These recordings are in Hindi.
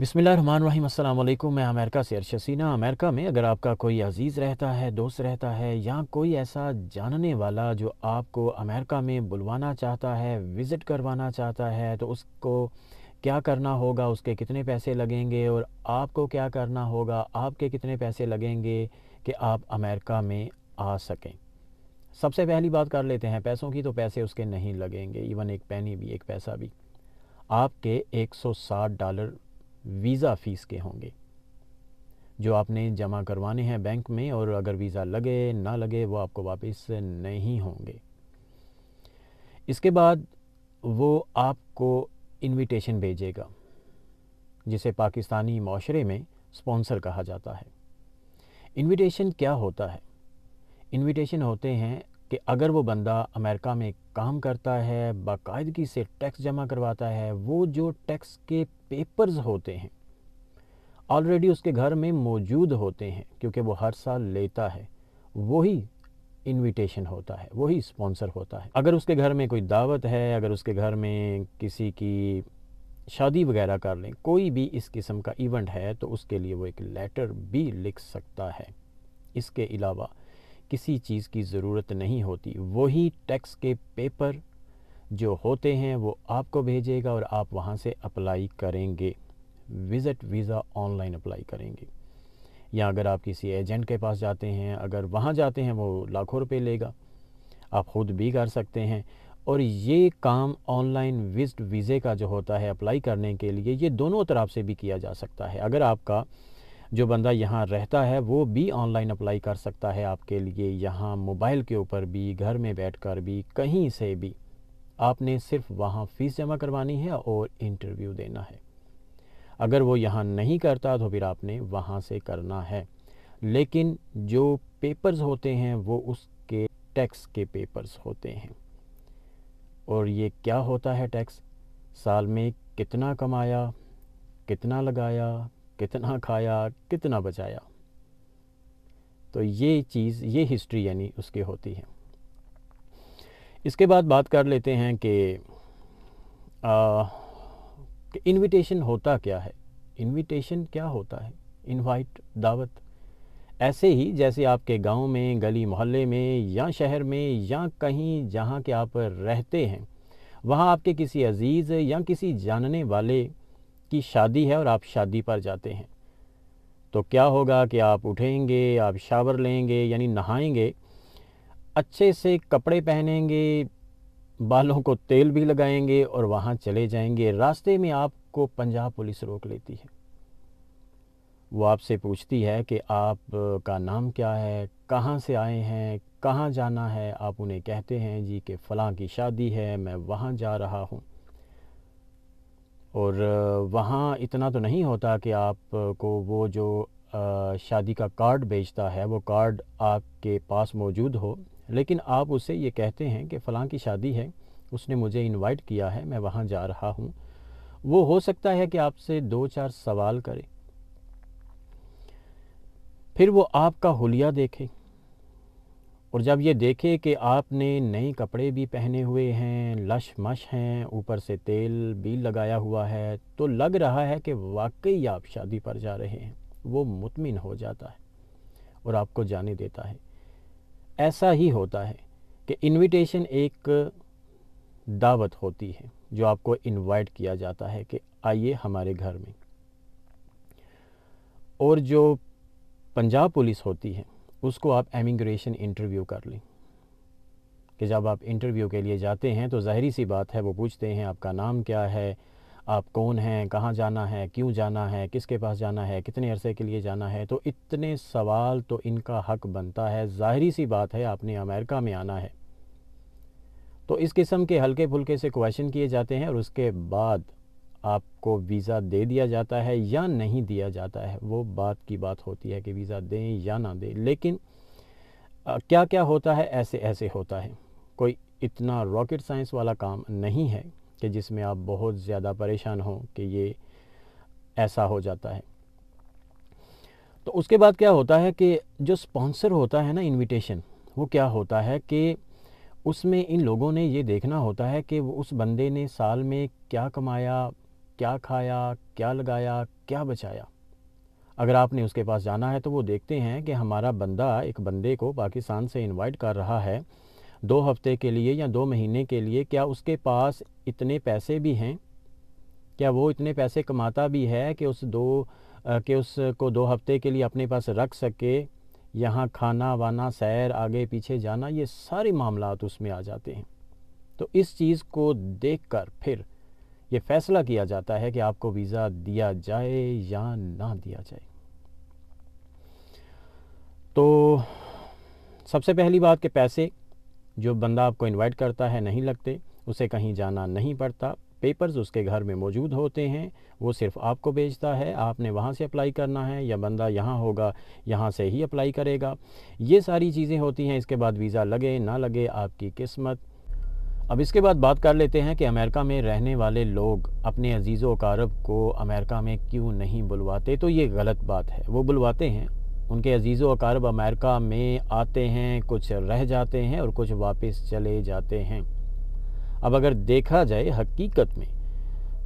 बसमिल मैं अमेरिका से अरशसना अमेरिका में अगर आपका कोई अजीज़ रहता है दोस्त रहता है या कोई ऐसा जानने वाला जो आपको अमेरिका में बुलवाना चाहता है विज़िट करवाना चाहता है तो उसको क्या करना होगा उसके कितने पैसे लगेंगे और आपको क्या करना होगा आपके कितने पैसे लगेंगे कि आप अमेरिका में आ सकें सबसे पहली बात कर लेते हैं पैसों की तो पैसे उसके नहीं लगेंगे इवन एक पैनी भी एक पैसा भी आपके 160 डॉलर वीज़ा फ़ीस के होंगे जो आपने जमा करवाने हैं बैंक में और अगर वीज़ा लगे ना लगे वो आपको वापस नहीं होंगे इसके बाद वो आपको इनविटेशन भेजेगा जिसे पाकिस्तानी माशरे में स्पॉन्सर कहा जाता है इनविटेशन क्या होता है इनविटेशन होते हैं कि अगर वो बंदा अमेरिका में काम करता है बाकायदगी से टैक्स जमा करवाता है वो जो टैक्स के पेपर्स होते हैं ऑलरेडी उसके घर में मौजूद होते हैं क्योंकि वो हर साल लेता है वही इनविटेशन होता है वही स्पॉन्सर होता है अगर उसके घर में कोई दावत है अगर उसके घर में किसी की शादी वगैरह कर लें कोई भी इस किस्म का इवेंट है तो उसके लिए वो एक लेटर भी लिख सकता है इसके अलावा किसी चीज़ की ज़रूरत नहीं होती वही टैक्स के पेपर जो होते हैं वो आपको भेजेगा और आप वहाँ से अप्लाई करेंगे विज़िट वीज़ा ऑनलाइन अप्लाई करेंगे या अगर आप किसी एजेंट के पास जाते हैं अगर वहाँ जाते हैं वो लाखों रुपए लेगा आप ख़ुद भी कर सकते हैं और ये काम ऑनलाइन विज़िट वीज़े का जो होता है अप्लाई करने के लिए ये दोनों तरफ से भी किया जा सकता है अगर आपका जो बंदा यहाँ रहता है वो भी ऑनलाइन अप्लाई कर सकता है आपके लिए यहाँ मोबाइल के ऊपर भी घर में बैठकर भी कहीं से भी आपने सिर्फ वहाँ फ़ीस जमा करवानी है और इंटरव्यू देना है अगर वो यहाँ नहीं करता तो फिर आपने वहाँ से करना है लेकिन जो पेपर्स होते हैं वो उसके टैक्स के पेपर्स होते हैं और ये क्या होता है टैक्स साल में कितना कमाया कितना लगाया कितना खाया कितना बचाया तो ये चीज़ ये हिस्ट्री यानी उसकी होती है इसके बाद बात कर लेते हैं कि, कि इनविटेशन होता क्या है इनविटेशन क्या होता है इनवाइट दावत ऐसे ही जैसे आपके गांव में गली मोहल्ले में या शहर में या कहीं जहां के आप रहते हैं वहां आपके किसी अजीज़ या किसी जानने वाले आपकी शादी है और आप शादी पर जाते हैं तो क्या होगा कि आप उठेंगे आप शावर लेंगे यानी नहाएंगे अच्छे से कपड़े पहनेंगे बालों को तेल भी लगाएंगे और वहाँ चले जाएंगे रास्ते में आपको पंजाब पुलिस रोक लेती है वो आपसे पूछती है कि आप का नाम क्या है कहाँ से आए हैं कहाँ जाना है आप उन्हें कहते हैं जी कि फलां की शादी है मैं वहाँ जा रहा हूँ और वहाँ इतना तो नहीं होता कि आपको वो जो शादी का कार्ड बेचता है वो कार्ड आपके पास मौजूद हो लेकिन आप उसे ये कहते हैं कि फ़लाँ की शादी है उसने मुझे इनवाइट किया है मैं वहाँ जा रहा हूँ वो हो सकता है कि आपसे दो चार सवाल करे फिर वो आपका हुलिया देखें और जब ये देखे कि आपने नए कपड़े भी पहने हुए हैं लश मश हैं ऊपर से तेल भी लगाया हुआ है तो लग रहा है कि वाकई आप शादी पर जा रहे हैं वो मुतमिन हो जाता है और आपको जाने देता है ऐसा ही होता है कि इनविटेशन एक दावत होती है जो आपको इनवाइट किया जाता है कि आइए हमारे घर में और जो पंजाब पुलिस होती है उसको आप एमिग्रेशन इंटरव्यू कर लें कि जब आप इंटरव्यू के लिए जाते हैं तो ज़ाहरी सी बात है वो पूछते हैं आपका नाम क्या है आप कौन हैं कहाँ जाना है क्यों जाना है किसके पास जाना है कितने अरसे के लिए जाना है तो इतने सवाल तो इनका हक बनता है ज़ाहरी सी बात है आपने अमेरिका में आना है तो इस किस्म के हल्के फुल्के से क्वेश्चन किए जाते हैं और उसके बाद आपको वीज़ा दे दिया जाता है या नहीं दिया जाता है वो बात की बात होती है कि वीज़ा दें या ना दें लेकिन आ, क्या क्या होता है ऐसे ऐसे होता है कोई इतना रॉकेट साइंस वाला काम नहीं है कि जिसमें आप बहुत ज़्यादा परेशान हों कि ये ऐसा हो जाता है तो उसके बाद क्या होता है कि जो स्पॉन्सर होता है ना इनविटेशन वो क्या होता है कि उसमें इन लोगों ने ये देखना होता है कि उस बंदे ने साल में क्या कमाया क्या खाया क्या लगाया क्या बचाया अगर आपने उसके पास जाना है तो वो देखते हैं कि हमारा बंदा एक बंदे को पाकिस्तान से इनवाइट कर रहा है दो हफ्ते के लिए या दो महीने के लिए क्या उसके पास इतने पैसे भी हैं क्या वो इतने पैसे कमाता भी है कि उस दो कि उसको दो हफ्ते के लिए अपने पास रख सके यहाँ खाना वाना सैर आगे पीछे जाना ये सारे मामला उसमें आ जाते हैं तो इस चीज़ को देख कर फिर ये फैसला किया जाता है कि आपको वीज़ा दिया जाए या ना दिया जाए तो सबसे पहली बात कि पैसे जो बंदा आपको इनवाइट करता है नहीं लगते उसे कहीं जाना नहीं पड़ता पेपर्स उसके घर में मौजूद होते हैं वो सिर्फ आपको भेजता है आपने वहाँ से अप्लाई करना है या बंदा यहाँ होगा यहाँ से ही अप्लाई करेगा ये सारी चीज़ें होती हैं इसके बाद वीज़ा लगे ना लगे आपकी किस्मत अब इसके बाद बात कर लेते हैं कि अमेरिका में रहने वाले लोग अपने अजीज़ वकारब को अमेरिका में क्यों नहीं बुलवाते तो ये गलत बात है वो बुलवाते हैं उनके अजीज़ वकारब अमेरिका में आते हैं कुछ रह जाते हैं और कुछ वापस चले जाते हैं अब अगर देखा जाए हकीकत में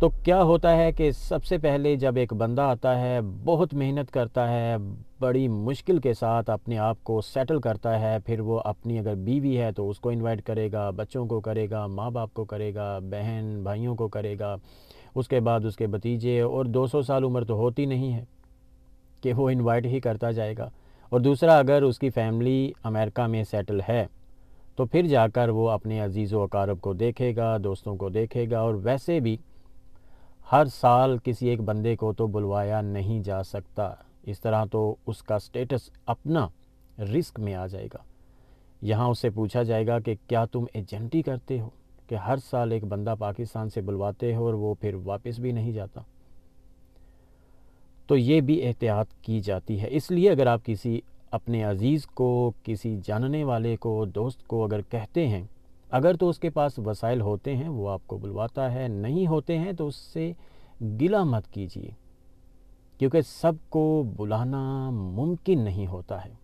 तो क्या होता है कि सबसे पहले जब एक बंदा आता है बहुत मेहनत करता है बड़ी मुश्किल के साथ अपने आप को सेटल करता है फिर वो अपनी अगर बीवी है तो उसको इनवाइट करेगा बच्चों को करेगा माँ बाप को करेगा बहन भाइयों को करेगा उसके बाद उसके भतीजे और 200 साल उम्र तो होती नहीं है कि वो इनवाइट ही करता जाएगा और दूसरा अगर उसकी फैमिली अमेरिका में सेटल है तो फिर जाकर वो अपने अजीज़ व अकारब को देखेगा दोस्तों को देखेगा और वैसे भी हर साल किसी एक बंदे को तो बुलवाया नहीं जा सकता इस तरह तो उसका स्टेटस अपना रिस्क में आ जाएगा यहाँ उससे पूछा जाएगा कि क्या तुम एजेंटी करते हो कि हर साल एक बंदा पाकिस्तान से बुलवाते हो और वो फिर वापस भी नहीं जाता तो ये भी एहतियात की जाती है इसलिए अगर आप किसी अपने अजीज़ को किसी जानने वाले को दोस्त को अगर कहते हैं अगर तो उसके पास वसाइल होते हैं वो आपको बुलवाता है नहीं होते हैं तो उससे गिला मत कीजिए क्योंकि सबको बुलाना मुमकिन नहीं होता है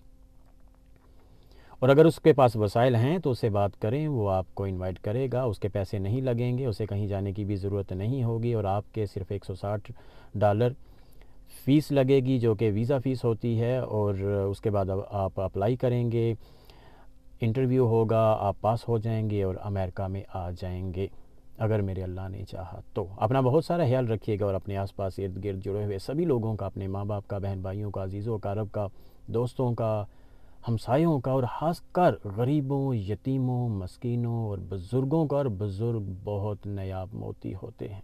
और अगर उसके पास वसाइल हैं तो उससे बात करें वो आपको इनवाइट करेगा उसके पैसे नहीं लगेंगे उसे कहीं जाने की भी ज़रूरत नहीं होगी और आपके सिर्फ 160 डॉलर फ़ीस लगेगी जो कि वीज़ा फ़ीस होती है और उसके बाद आप अप्लाई करेंगे इंटरव्यू होगा आप पास हो जाएंगे और अमेरिका में आ जाएंगे अगर मेरे अल्लाह ने चाहा तो अपना बहुत सारा ख्याल रखिएगा और अपने आसपास इर्द गिर्द जुड़े हुए सभी लोगों का अपने माँ बाप का बहन भाइयों का अजीज़ों का अरब का दोस्तों का हमसायों का और ख़ास कर गरीबों यतीमों मस्किनों और बुज़ुर्गों का और बुज़ुर्ग बहुत नयाब मोती होते हैं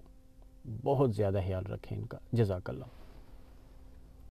बहुत ज़्यादा ख्याल रखें इनका जजाकल्ला